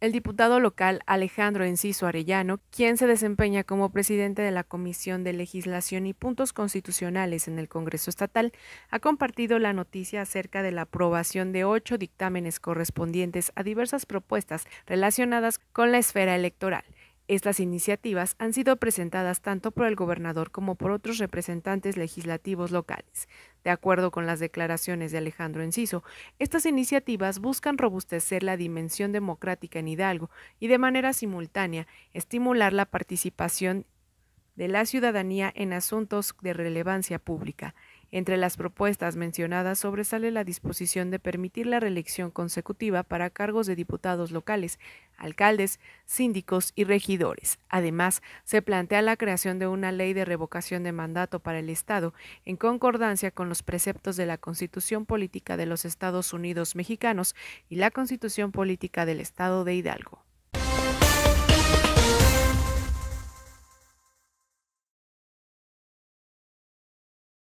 el diputado local Alejandro Enciso Arellano, quien se desempeña como presidente de la Comisión de Legislación y Puntos Constitucionales en el Congreso Estatal, ha compartido la noticia acerca de la aprobación de ocho dictámenes correspondientes a diversas propuestas relacionadas con la esfera electoral. Estas iniciativas han sido presentadas tanto por el gobernador como por otros representantes legislativos locales. De acuerdo con las declaraciones de Alejandro Enciso, estas iniciativas buscan robustecer la dimensión democrática en Hidalgo y de manera simultánea estimular la participación de la ciudadanía en asuntos de relevancia pública. Entre las propuestas mencionadas sobresale la disposición de permitir la reelección consecutiva para cargos de diputados locales, alcaldes, síndicos y regidores. Además, se plantea la creación de una ley de revocación de mandato para el Estado en concordancia con los preceptos de la Constitución Política de los Estados Unidos Mexicanos y la Constitución Política del Estado de Hidalgo.